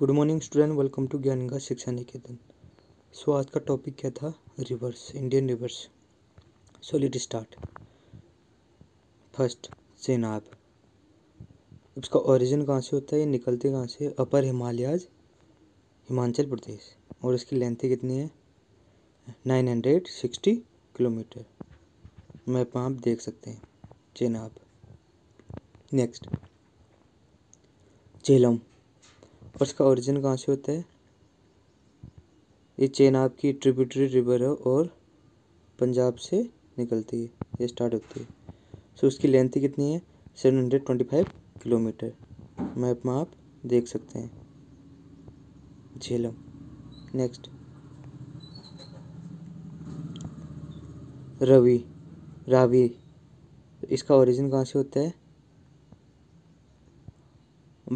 good morning student welcome to ज्ञान का शिक्षा निकेतन सो आज का टॉपिक क्या था rivers Indian rivers so let start first Chenab उसका ओरिजिन कहाँ से होता है ये निकलते कहाँ से अपर हिमालयाज हिमाचल प्रदेश और इसकी लेंथ कितनी है nine hundred sixty kilometre map आप देख सकते हैं चेनाब नेक्स्ट झेलम और इसका ओरिजिन कहाँ से होता है ये चेन आपकी ट्रिब्यूटरी रिवर है और पंजाब से निकलती है ये स्टार्ट होती है सो उसकी लेंथ कितनी है seven hundred twenty five kilometre map में आप देख सकते हैं झेलम नेक्स्ट रवि रावी इसका ओरिजिन कहाँ से होता है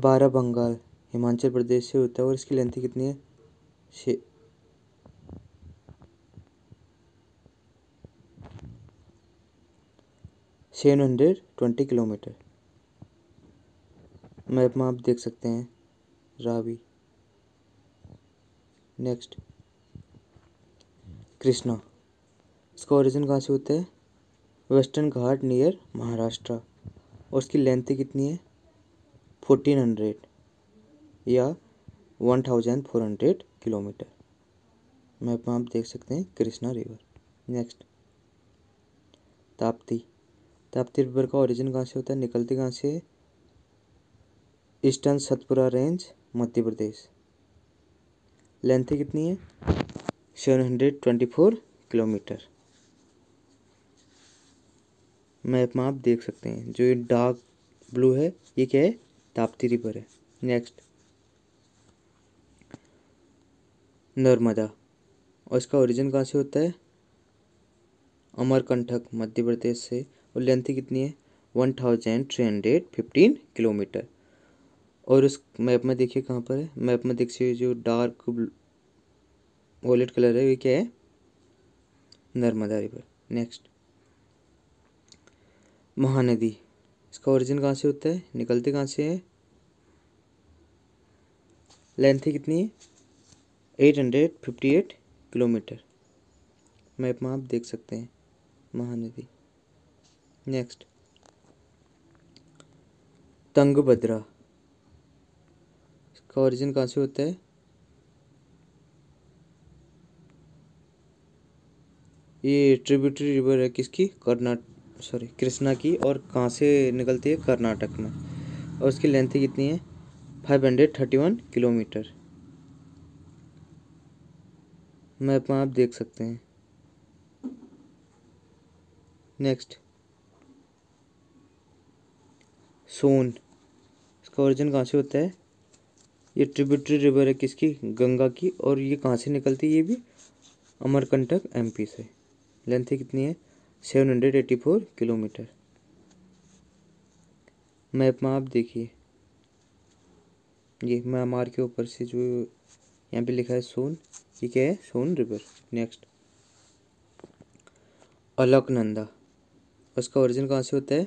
बारह बंगाल हिमाचल प्रदेश से होता है और इसकी लेंथ कितनी है छ seven hundred twenty kilometre map में आप देख सकते हैं रावी नेक्स्ट कृष्णा इसका ओरिजिन कहाँ से होता है वेस्टर्न घाट नियर महाराष्ट्र और इसकी लेंथ कितनी है फोर्टीन हंड्रेड या 1400 किलोमीटर मैप में आप देख सकते हैं Krishna river next Tapti Tapti river का ओरिजिन कहाँ से होता है निकलती कहाँ से eastern Satpura range Madhya Pradesh length कितनी है 724 किलोमीटर मैप में आप देख सकते हैं जो ये डार्क ब्लू है ये क्या है ताप्ती रिवर है नेक्स्ट नर्मदा और इसका ओरिजिन कहाँ से होता है अमरकंठक मध्य प्रदेश से और लेंथ कितनी है one thousand three hundred fifteen kilometre और उस मैप में देखिए कहाँ पर है मैप में देखिए जो डार्क वॉलेट कलर है ये क्या है नर्मदा रिवर नेक्स्ट महानदी इसका ओरिजिन कहाँ से होता है निकलते कहाँ से है लेंथ कितनी है eight hundred fifty eight kilometre map में आप देख सकते हैं महानदी नेक्स्ट तंगभद्रा इसका ओरिजिन कहाँ से होता है ये ट्रिब्यूटरी रिवर है किसकी कर्नाट सॉरी कृष्णा की और कहाँ से निकलती है कर्नाटक में और उसकी लेंथ कितनी है five hundred thirty one kilometre map में आप देख सकते हैं नेक्स्ट सोन इसका ओरिजिन कहाँ से होता है ये ट्रिब्यूटरी रिवर है किसकी गंगा की और ये कहाँ से निकलती है ये भी अमरकंटक एमपी से लेंथ कितनी है seven hundred eighty four kilometre map में आप देखिए ये म्यांमार के ऊपर से जो यहाँ पे लिखा है सोन ये क्या है सोन रिवर नेक्स्ट अलकनंदा उसका ओरिजिन कहाँ से होता है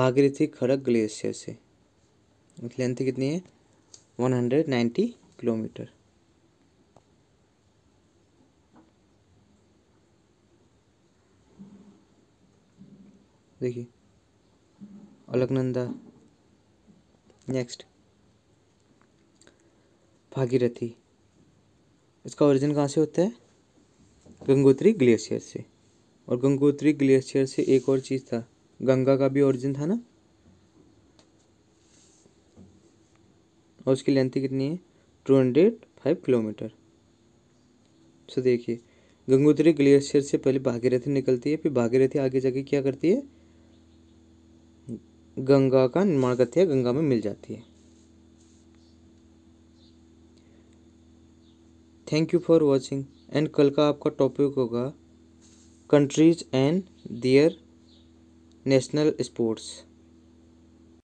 भागीरथी खड़क ग्लेशियर से लेंथ कितनी है वन हंड्रेड नाइन्टी किलोमीटर देखिए अलकनंदा नेक्स्ट भागीरथी इसका ओरिजिन कहाँ से होता है गंगोत्री ग्लेशियर से और गंगोत्री ग्लेशियर से एक और चीज़ था गंगा का भी ओरिजिन था ना और उसकी लेंथ कितनी है two hundred five kilometre so देखिए गंगोत्री ग्लेशियर से पहले भागीरथी निकलती है फिर भागीरथी आगे जाके क्या करती है गंगा का निर्माण करती है गंगा में मिल जाती है thank you for watching and कल का आपका टॉपिक होगा countries and their national sports